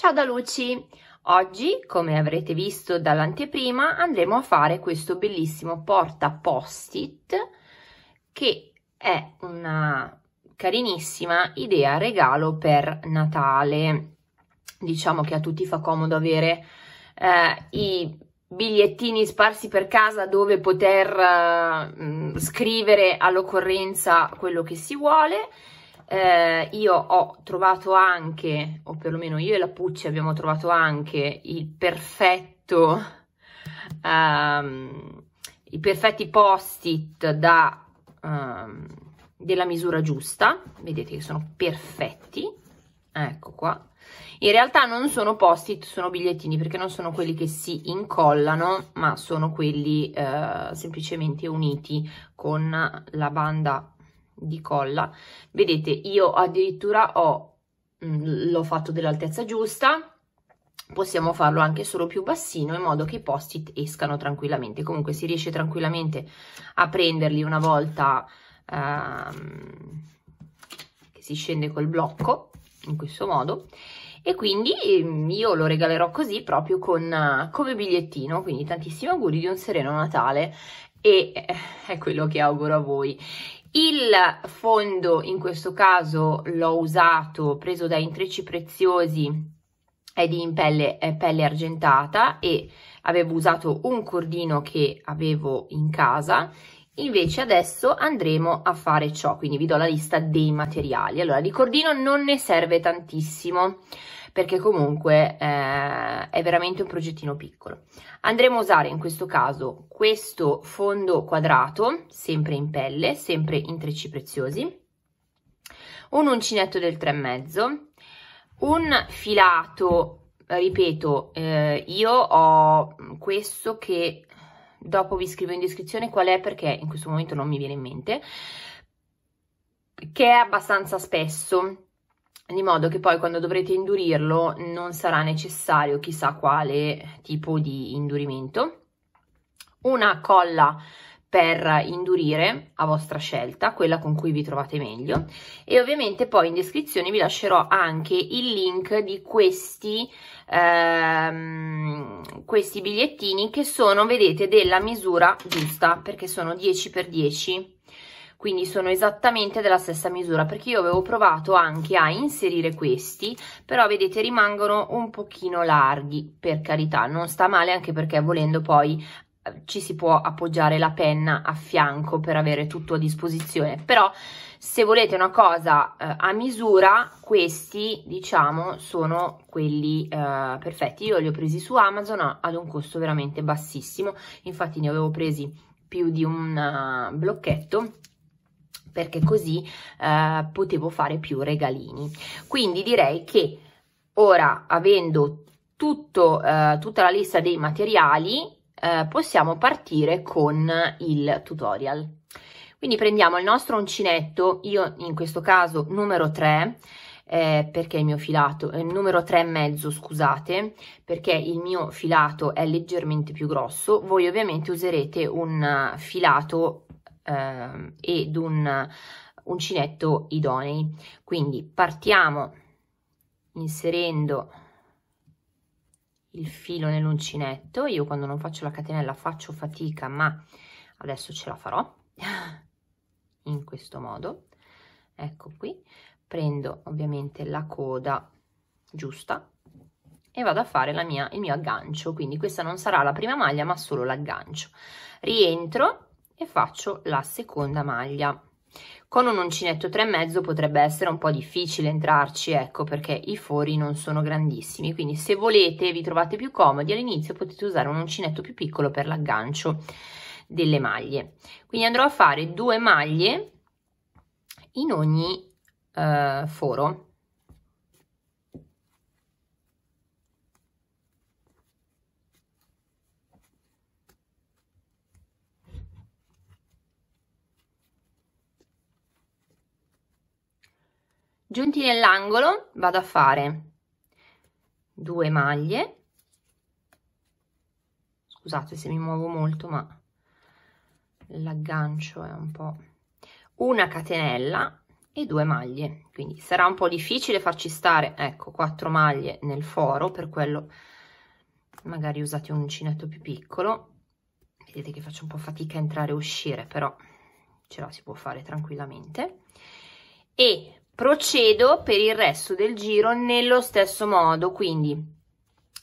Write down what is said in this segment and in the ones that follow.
Ciao da Luci! Oggi, come avrete visto dall'anteprima, andremo a fare questo bellissimo porta post-it che è una carinissima idea regalo per Natale. Diciamo che a tutti fa comodo avere eh, i bigliettini sparsi per casa dove poter eh, scrivere all'occorrenza quello che si vuole eh, io ho trovato anche, o perlomeno io e la Pucci abbiamo trovato anche il perfetto, um, i perfetti post-it da... Um, della misura giusta, vedete che sono perfetti, ecco qua. In realtà non sono post-it, sono bigliettini perché non sono quelli che si incollano, ma sono quelli eh, semplicemente uniti con la banda di colla vedete io addirittura mm, l'ho fatto dell'altezza giusta possiamo farlo anche solo più bassino in modo che i post-it escano tranquillamente comunque si riesce tranquillamente a prenderli una volta ehm, che si scende col blocco in questo modo e quindi mm, io lo regalerò così proprio con, eh, come bigliettino quindi tantissimi auguri di un sereno Natale e eh, è quello che auguro a voi il fondo, in questo caso l'ho usato, preso da Intrecci Preziosi, è di in pelle, è pelle argentata e avevo usato un cordino che avevo in casa Invece adesso andremo a fare ciò, quindi vi do la lista dei materiali. Allora, di cordino non ne serve tantissimo, perché comunque eh, è veramente un progettino piccolo. Andremo a usare in questo caso questo fondo quadrato, sempre in pelle, sempre in trecci preziosi, un uncinetto del 3,5, un filato, ripeto, eh, io ho questo che dopo vi scrivo in descrizione qual è perché in questo momento non mi viene in mente, che è abbastanza spesso, di modo che poi quando dovrete indurirlo non sarà necessario chissà quale tipo di indurimento. Una colla per indurire a vostra scelta, quella con cui vi trovate meglio e ovviamente poi in descrizione vi lascerò anche il link di questi, ehm, questi bigliettini che sono, vedete, della misura giusta perché sono 10x10 quindi sono esattamente della stessa misura perché io avevo provato anche a inserire questi però vedete rimangono un pochino larghi per carità non sta male anche perché volendo poi eh, ci si può appoggiare la penna a fianco per avere tutto a disposizione però se volete una cosa eh, a misura questi diciamo sono quelli eh, perfetti io li ho presi su Amazon ad un costo veramente bassissimo infatti ne avevo presi più di un uh, blocchetto perché così eh, potevo fare più regalini. Quindi direi che ora avendo tutto, eh, tutta la lista dei materiali eh, possiamo partire con il tutorial. Quindi prendiamo il nostro uncinetto, io in questo caso numero 3, eh, perché il mio filato, eh, numero 3 e mezzo scusate, perché il mio filato è leggermente più grosso, voi ovviamente userete un eh, filato eh, ed un uncinetto idonei. Quindi partiamo inserendo il filo nell'uncinetto. Io quando non faccio la catenella faccio fatica, ma adesso ce la farò in questo modo. Ecco qui, prendo ovviamente la coda giusta e vado a fare la mia, il mio aggancio. Quindi questa non sarà la prima maglia, ma solo l'aggancio. Rientro e faccio la seconda maglia con un uncinetto e mezzo potrebbe essere un po' difficile entrarci, ecco, perché i fori non sono grandissimi, quindi se volete vi trovate più comodi all'inizio potete usare un uncinetto più piccolo per l'aggancio delle maglie. Quindi andrò a fare due maglie in ogni eh, foro. giunti nell'angolo vado a fare due maglie scusate se mi muovo molto ma l'aggancio è un po' una catenella e due maglie quindi sarà un po' difficile farci stare ecco quattro maglie nel foro per quello magari usate un uncinetto più piccolo vedete che faccio un po' fatica a entrare e uscire però ce la si può fare tranquillamente e procedo per il resto del giro nello stesso modo quindi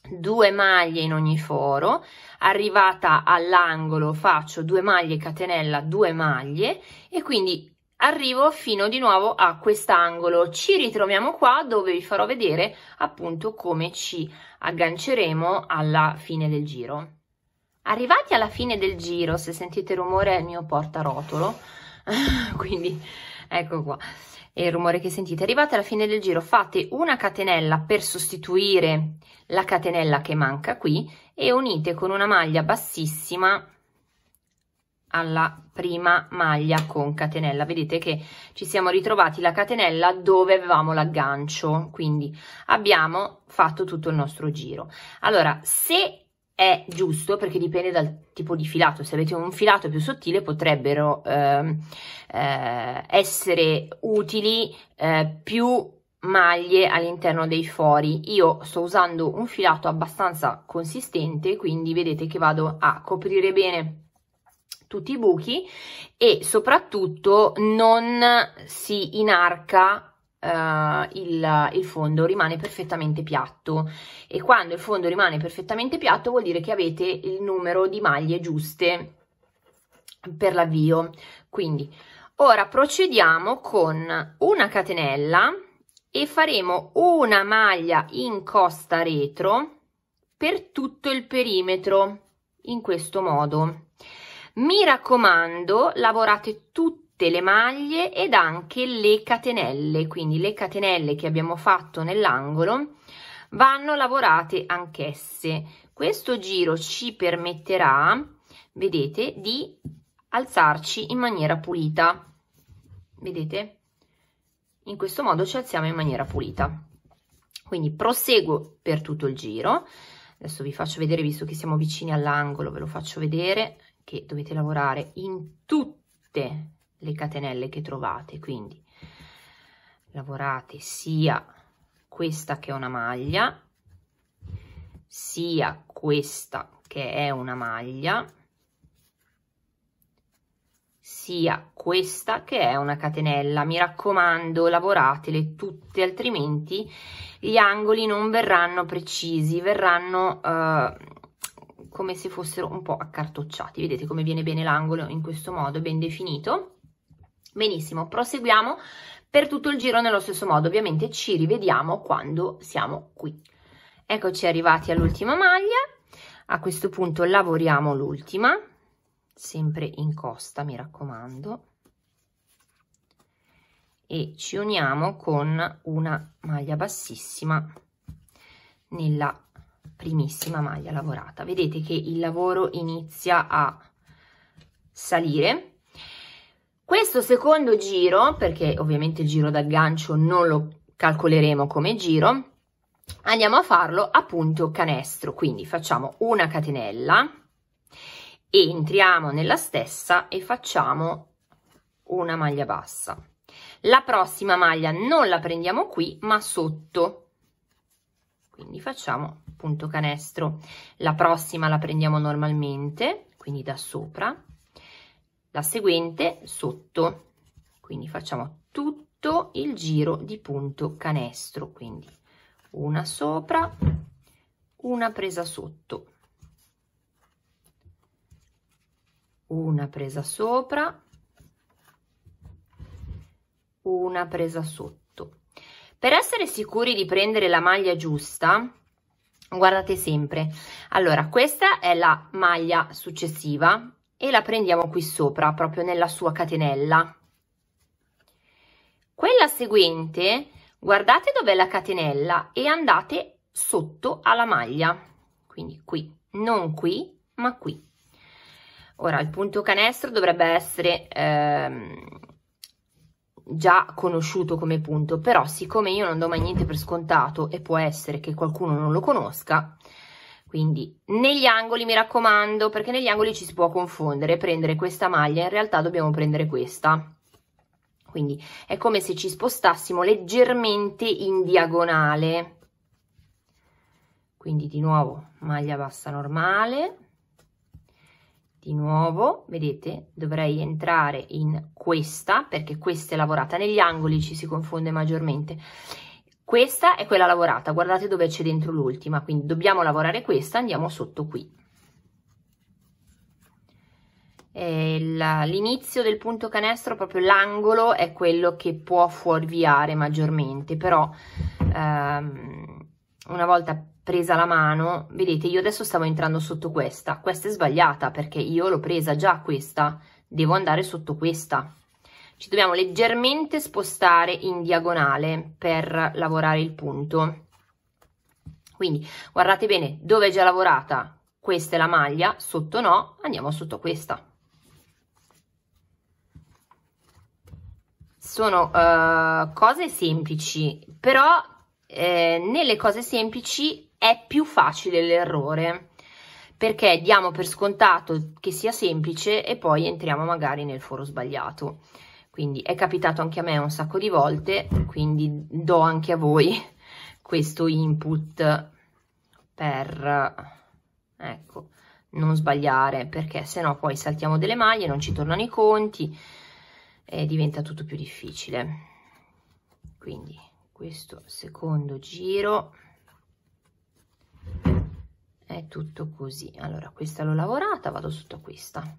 due maglie in ogni foro arrivata all'angolo faccio due maglie catenella due maglie e quindi arrivo fino di nuovo a quest'angolo ci ritroviamo qua dove vi farò vedere appunto come ci agganceremo alla fine del giro arrivati alla fine del giro se sentite rumore è il mio portarotolo quindi ecco qua e il rumore che sentite. Arrivate alla fine del giro fate una catenella per sostituire la catenella che manca qui e unite con una maglia bassissima alla prima maglia con catenella vedete che ci siamo ritrovati la catenella dove avevamo l'aggancio quindi abbiamo fatto tutto il nostro giro allora se è giusto perché dipende dal tipo di filato. Se avete un filato più sottile potrebbero eh, eh, essere utili eh, più maglie all'interno dei fori. Io sto usando un filato abbastanza consistente, quindi vedete che vado a coprire bene tutti i buchi e soprattutto non si inarca Uh, il, il, fondo rimane perfettamente piatto e quando il fondo rimane perfettamente piatto vuol dire che avete il numero di maglie giuste per l'avvio quindi ora procediamo con una catenella e faremo una maglia in costa retro per tutto il perimetro in questo modo mi raccomando lavorate tutto tutte le maglie ed anche le catenelle quindi le catenelle che abbiamo fatto nell'angolo vanno lavorate anch'esse questo giro ci permetterà vedete di alzarci in maniera pulita vedete in questo modo ci alziamo in maniera pulita quindi proseguo per tutto il giro adesso vi faccio vedere visto che siamo vicini all'angolo ve lo faccio vedere che dovete lavorare in tutte le catenelle che trovate quindi lavorate sia questa che è una maglia sia questa che è una maglia sia questa che è una catenella mi raccomando lavoratele tutte altrimenti gli angoli non verranno precisi verranno eh, come se fossero un po' accartocciati vedete come viene bene l'angolo in questo modo ben definito Benissimo, proseguiamo per tutto il giro nello stesso modo, ovviamente ci rivediamo quando siamo qui. Eccoci arrivati all'ultima maglia, a questo punto lavoriamo l'ultima, sempre in costa mi raccomando, e ci uniamo con una maglia bassissima nella primissima maglia lavorata. Vedete che il lavoro inizia a salire questo secondo giro, perché ovviamente il giro d'aggancio non lo calcoleremo come giro, andiamo a farlo a punto canestro, quindi facciamo una catenella, entriamo nella stessa e facciamo una maglia bassa. La prossima maglia non la prendiamo qui ma sotto, quindi facciamo punto canestro. La prossima la prendiamo normalmente, quindi da sopra, la seguente sotto quindi facciamo tutto il giro di punto canestro quindi una sopra una presa sotto una presa sopra una presa sotto per essere sicuri di prendere la maglia giusta guardate sempre allora questa è la maglia successiva e la prendiamo qui sopra proprio nella sua catenella quella seguente guardate dov'è la catenella e andate sotto alla maglia quindi qui non qui ma qui ora il punto canestro dovrebbe essere ehm, già conosciuto come punto però siccome io non do mai niente per scontato e può essere che qualcuno non lo conosca quindi negli angoli mi raccomando perché negli angoli ci si può confondere prendere questa maglia in realtà dobbiamo prendere questa quindi è come se ci spostassimo leggermente in diagonale quindi di nuovo maglia bassa normale di nuovo vedete dovrei entrare in questa perché questa è lavorata negli angoli ci si confonde maggiormente questa è quella lavorata, guardate dove c'è dentro l'ultima, quindi dobbiamo lavorare questa, andiamo sotto qui. Eh, l'inizio del punto canestro, proprio l'angolo, è quello che può fuorviare maggiormente, però ehm, una volta presa la mano, vedete io adesso stavo entrando sotto questa, questa è sbagliata perché io l'ho presa già questa, devo andare sotto questa, ci dobbiamo leggermente spostare in diagonale per lavorare il punto quindi guardate bene dove è già lavorata questa è la maglia sotto no andiamo sotto questa sono uh, cose semplici però eh, nelle cose semplici è più facile l'errore perché diamo per scontato che sia semplice e poi entriamo magari nel foro sbagliato quindi è capitato anche a me un sacco di volte, quindi do anche a voi questo input per, ecco, non sbagliare, perché sennò poi saltiamo delle maglie, non ci tornano i conti e diventa tutto più difficile. Quindi questo secondo giro è tutto così. Allora questa l'ho lavorata, vado sotto questa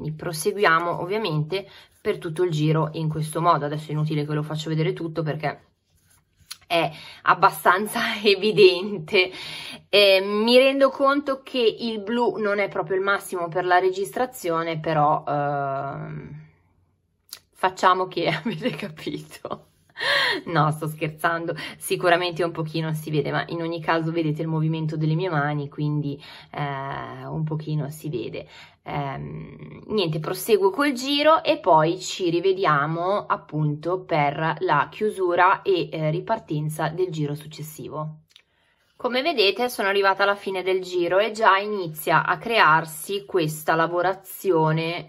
quindi proseguiamo ovviamente per tutto il giro in questo modo adesso è inutile che lo faccio vedere tutto perché è abbastanza evidente eh, mi rendo conto che il blu non è proprio il massimo per la registrazione però eh, facciamo che avete capito no sto scherzando sicuramente un pochino si vede ma in ogni caso vedete il movimento delle mie mani quindi eh, un pochino si vede ehm, niente proseguo col giro e poi ci rivediamo appunto per la chiusura e eh, ripartenza del giro successivo come vedete sono arrivata alla fine del giro e già inizia a crearsi questa lavorazione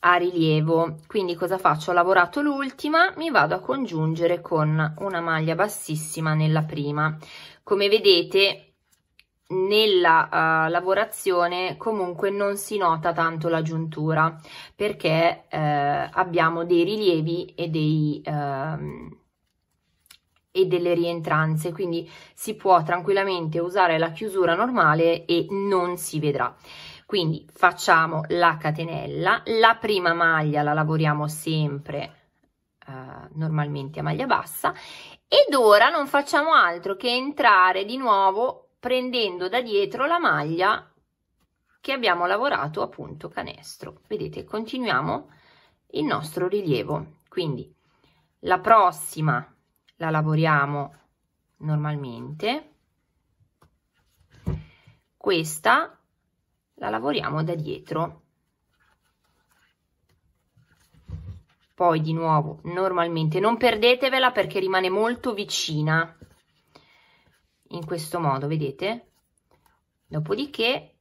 a rilievo quindi cosa faccio ho lavorato l'ultima mi vado a congiungere con una maglia bassissima nella prima come vedete nella uh, lavorazione comunque non si nota tanto la giuntura perché uh, abbiamo dei rilievi e dei uh, e delle rientranze quindi si può tranquillamente usare la chiusura normale e non si vedrà quindi facciamo la catenella, la prima maglia la lavoriamo sempre eh, normalmente a maglia bassa ed ora non facciamo altro che entrare di nuovo prendendo da dietro la maglia che abbiamo lavorato appunto canestro. Vedete, continuiamo il nostro rilievo. Quindi la prossima la lavoriamo normalmente questa la lavoriamo da dietro poi di nuovo normalmente non perdetevela perché rimane molto vicina in questo modo vedete dopodiché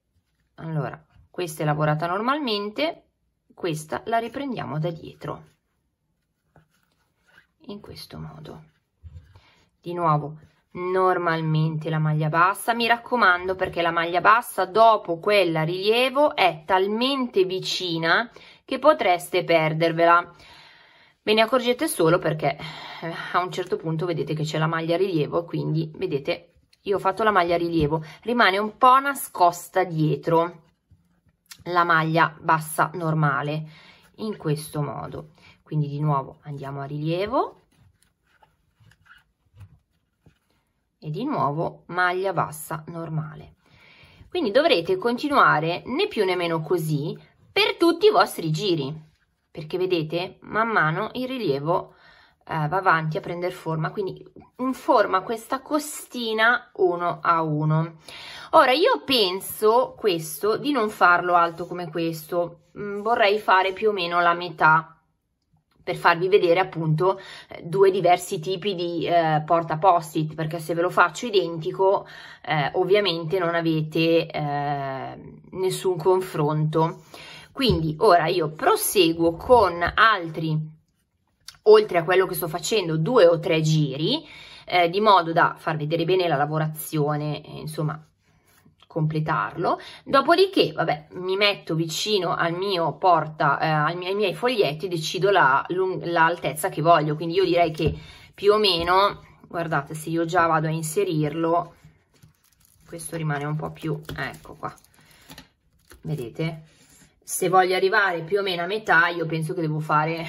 allora questa è lavorata normalmente questa la riprendiamo da dietro in questo modo di nuovo normalmente la maglia bassa mi raccomando perché la maglia bassa dopo quella rilievo è talmente vicina che potreste perdervela ve ne accorgete solo perché eh, a un certo punto vedete che c'è la maglia rilievo quindi vedete io ho fatto la maglia rilievo rimane un po' nascosta dietro la maglia bassa normale in questo modo quindi di nuovo andiamo a rilievo e di nuovo maglia bassa normale. Quindi dovrete continuare né più né meno così per tutti i vostri giri, perché vedete man mano il rilievo eh, va avanti a prendere forma, quindi forma questa costina uno a uno. Ora io penso questo di non farlo alto come questo, mm, vorrei fare più o meno la metà per farvi vedere appunto due diversi tipi di eh, porta post-it, perché se ve lo faccio identico eh, ovviamente non avete eh, nessun confronto. Quindi ora io proseguo con altri, oltre a quello che sto facendo, due o tre giri, eh, di modo da far vedere bene la lavorazione, insomma completarlo. Dopodiché, vabbè, mi metto vicino al mio porta, eh, ai, miei, ai, miei, foglietti decido l'altezza la, che voglio. Quindi io direi che più o meno, guardate, se io già vado a inserirlo, questo rimane un po' più, ecco qua, vedete? Se voglio arrivare più o meno a metà, io penso che devo fare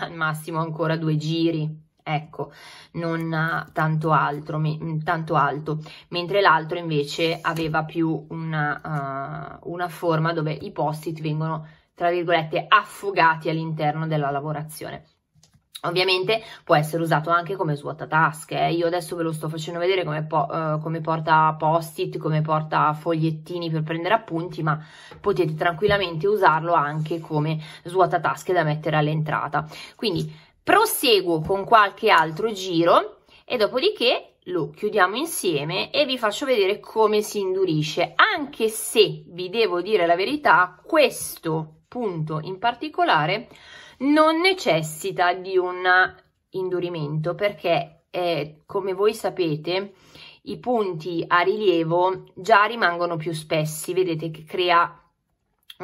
al massimo ancora due giri ecco, non tanto, altro, mm, tanto alto, mentre l'altro invece aveva più una, uh, una forma dove i post-it vengono, tra virgolette, affogati all'interno della lavorazione. Ovviamente può essere usato anche come svuotatasche, eh. io adesso ve lo sto facendo vedere come, po uh, come porta post-it, come porta fogliettini per prendere appunti, ma potete tranquillamente usarlo anche come svuotatasche da mettere all'entrata. Quindi proseguo con qualche altro giro e dopodiché lo chiudiamo insieme e vi faccio vedere come si indurisce anche se vi devo dire la verità questo punto in particolare non necessita di un indurimento perché eh, come voi sapete i punti a rilievo già rimangono più spessi vedete che crea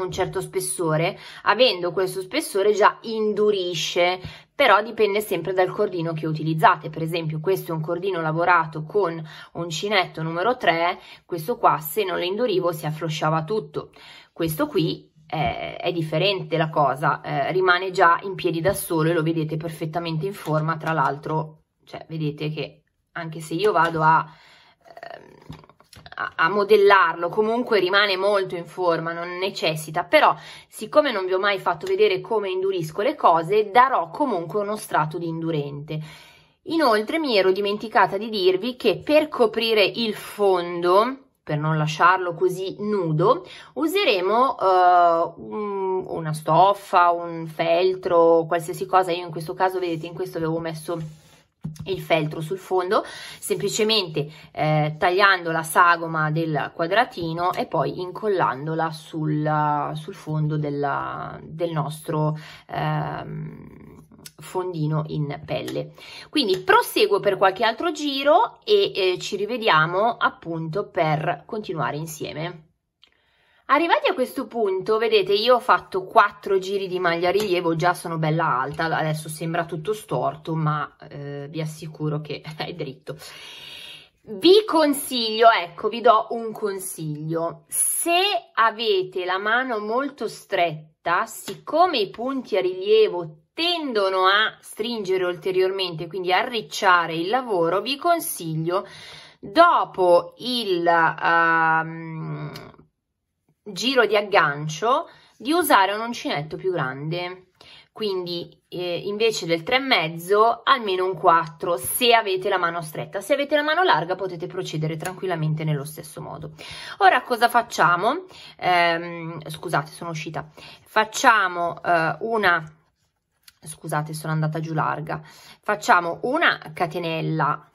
un certo spessore, avendo questo spessore già indurisce, però dipende sempre dal cordino che utilizzate, per esempio questo è un cordino lavorato con uncinetto numero 3, questo qua se non lo indurivo si afflosciava tutto, questo qui è, è differente la cosa, eh, rimane già in piedi da solo e lo vedete perfettamente in forma, tra l'altro, cioè vedete che anche se io vado a... Eh, a, modellarlo, comunque rimane molto in forma, non necessita, però siccome non vi ho mai fatto vedere come indurisco le cose, darò comunque uno strato di indurente. Inoltre mi ero dimenticata di dirvi che per coprire il fondo, per non lasciarlo così nudo, useremo uh, una stoffa, un feltro, qualsiasi cosa. Io in questo caso, vedete, in questo avevo messo il feltro sul fondo semplicemente eh, tagliando la sagoma del quadratino e poi incollandola sul, eh, sul fondo della, del nostro ehm, fondino in pelle quindi proseguo per qualche altro giro e eh, ci rivediamo appunto per continuare insieme Arrivati a questo punto, vedete, io ho fatto quattro giri di maglia rilievo, già sono bella alta, adesso sembra tutto storto, ma eh, vi assicuro che è dritto. Vi consiglio, ecco, vi do un consiglio. Se avete la mano molto stretta, siccome i punti a rilievo tendono a stringere ulteriormente, quindi a arricciare il lavoro, vi consiglio dopo il... Um, giro di aggancio di usare un uncinetto più grande quindi eh, invece del 3,5 almeno un 4 se avete la mano stretta se avete la mano larga potete procedere tranquillamente nello stesso modo ora cosa facciamo ehm, scusate sono uscita facciamo eh, una scusate sono andata giù larga facciamo una catenella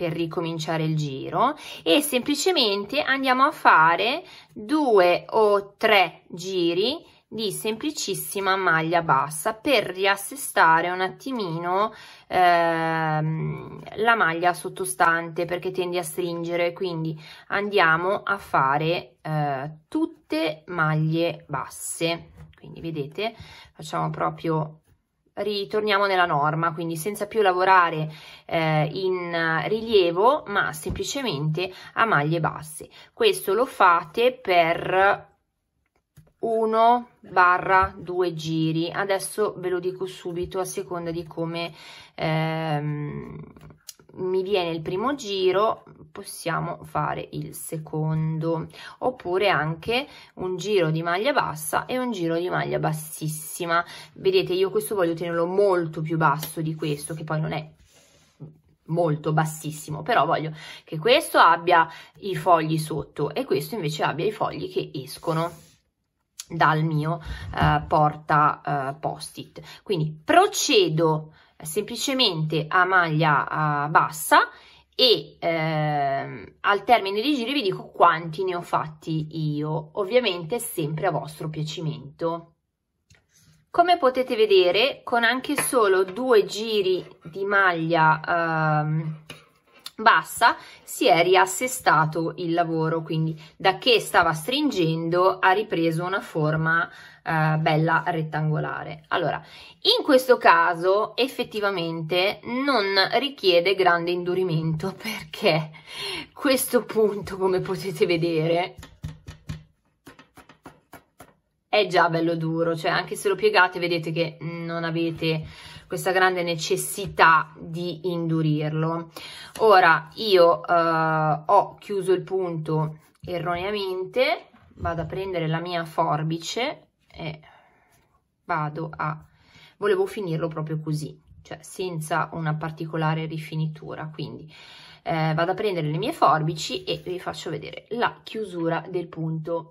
per ricominciare il giro e semplicemente andiamo a fare due o tre giri di semplicissima maglia bassa per riassestare un attimino ehm, la maglia sottostante perché tende a stringere quindi andiamo a fare eh, tutte maglie basse quindi vedete facciamo proprio ritorniamo nella norma, quindi senza più lavorare eh, in rilievo, ma semplicemente a maglie basse. Questo lo fate per 1 2 giri. Adesso ve lo dico subito a seconda di come... Ehm, mi viene il primo giro possiamo fare il secondo oppure anche un giro di maglia bassa e un giro di maglia bassissima vedete io questo voglio tenerlo molto più basso di questo che poi non è molto bassissimo però voglio che questo abbia i fogli sotto e questo invece abbia i fogli che escono dal mio eh, porta eh, post it quindi procedo semplicemente a maglia uh, bassa e eh, al termine dei giri vi dico quanti ne ho fatti io, ovviamente sempre a vostro piacimento. Come potete vedere, con anche solo due giri di maglia eh, bassa si è riassestato il lavoro, quindi da che stava stringendo ha ripreso una forma eh, bella rettangolare. Allora, in questo caso effettivamente non richiede grande indurimento perché questo punto, come potete vedere, è già bello duro, cioè anche se lo piegate vedete che non avete questa grande necessità di indurirlo. Ora io eh, ho chiuso il punto erroneamente, vado a prendere la mia forbice e vado a... volevo finirlo proprio così, cioè senza una particolare rifinitura, quindi... Eh, vado a prendere le mie forbici e vi faccio vedere la chiusura del punto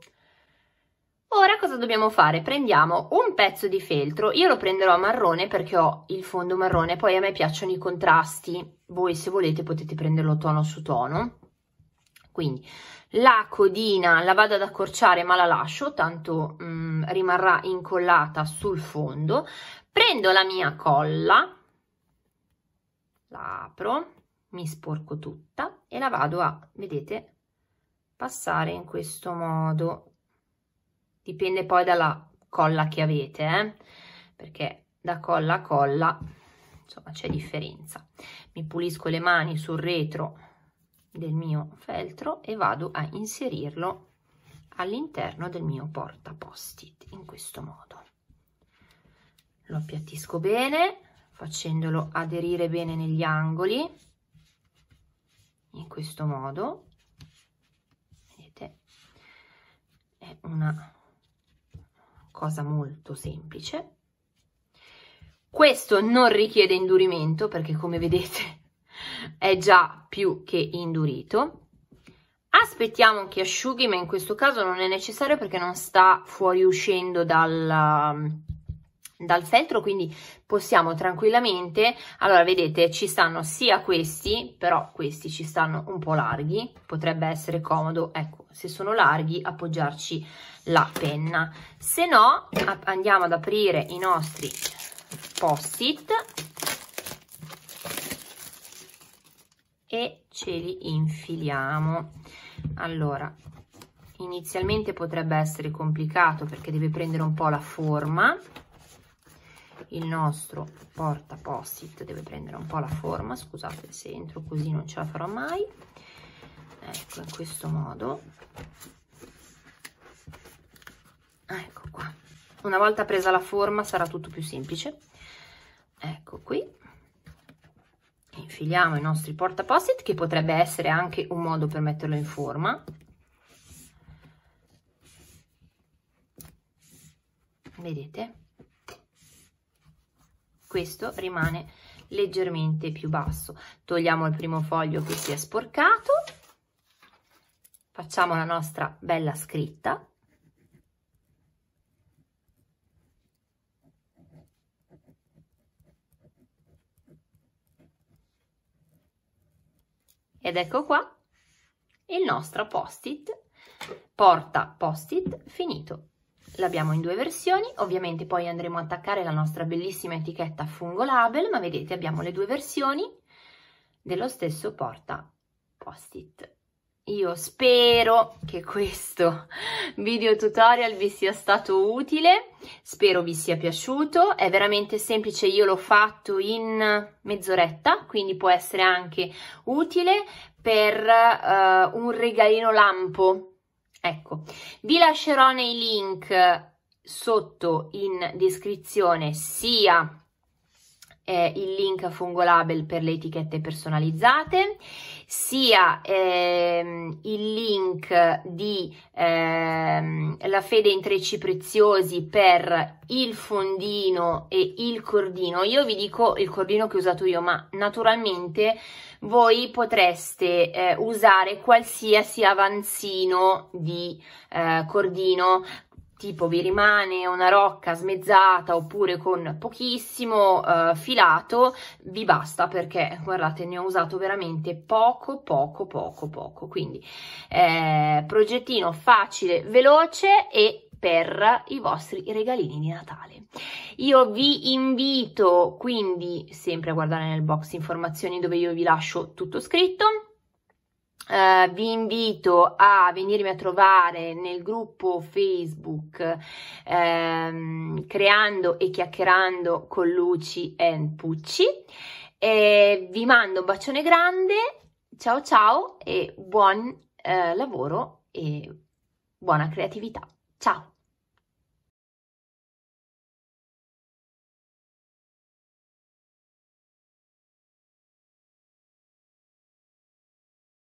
Ora cosa dobbiamo fare? Prendiamo un pezzo di feltro, io lo prenderò marrone perché ho il fondo marrone, poi a me piacciono i contrasti, voi se volete potete prenderlo tono su tono. Quindi la codina la vado ad accorciare ma la lascio, tanto mh, mm, rimarrà incollata sul fondo. Prendo la mia colla, la apro, mi sporco tutta e la vado a, vedete, passare in questo modo dipende poi dalla colla che avete eh? perché da colla a colla insomma c'è differenza mi pulisco le mani sul retro del mio feltro e vado a inserirlo all'interno del mio porta post-it in questo modo lo appiattisco bene facendolo aderire bene negli angoli in questo modo vedete è una cosa molto semplice. Questo non richiede indurimento perché come vedete è già più che indurito. Aspettiamo che asciughi, ma in questo caso non è necessario perché non sta fuoriuscendo dal, dal feltro quindi possiamo tranquillamente allora vedete ci stanno sia questi però questi ci stanno un po larghi potrebbe essere comodo ecco se sono larghi appoggiarci la penna se no andiamo ad aprire i nostri post it e ce li infiliamo allora inizialmente potrebbe essere complicato perché deve prendere un po la forma il nostro porta post-it deve prendere un po' la forma, scusate se entro così non ce la farò mai, ecco in questo modo, ecco qua, una volta presa la forma sarà tutto più semplice, ecco qui, infiliamo i nostri porta post-it che potrebbe essere anche un modo per metterlo in forma, vedete? questo rimane leggermente più basso. Togliamo il primo foglio che si è sporcato, facciamo la nostra bella scritta. Ed ecco qua il nostro post-it, porta post-it finito l'abbiamo in due versioni ovviamente poi andremo ad attaccare la nostra bellissima etichetta fungo label ma vedete abbiamo le due versioni dello stesso porta post it io spero che questo video tutorial vi sia stato utile, spero vi sia piaciuto, è veramente semplice, io l'ho fatto in mezz'oretta, quindi può essere anche utile per uh, un regalino lampo Ecco, vi lascerò nei link sotto in descrizione sia eh, il link a Fungo Label per le etichette personalizzate, sia ehm, il link di ehm, La fede in trecci preziosi per il fondino e il cordino. Io vi dico il cordino che ho usato io, ma naturalmente voi potreste eh, usare qualsiasi avanzino di eh, cordino tipo vi rimane una rocca smezzata oppure con pochissimo eh, filato vi basta perché guardate ne ho usato veramente poco poco poco poco quindi eh, progettino facile veloce e per i vostri regalini di Natale. Io vi invito quindi sempre a guardare nel box informazioni dove io vi lascio tutto scritto. Uh, vi invito a venirmi a trovare nel gruppo Facebook ehm, creando e chiacchierando con Luci e Pucci. E vi mando un bacione grande, ciao ciao e buon eh, lavoro e buona creatività. Tchau!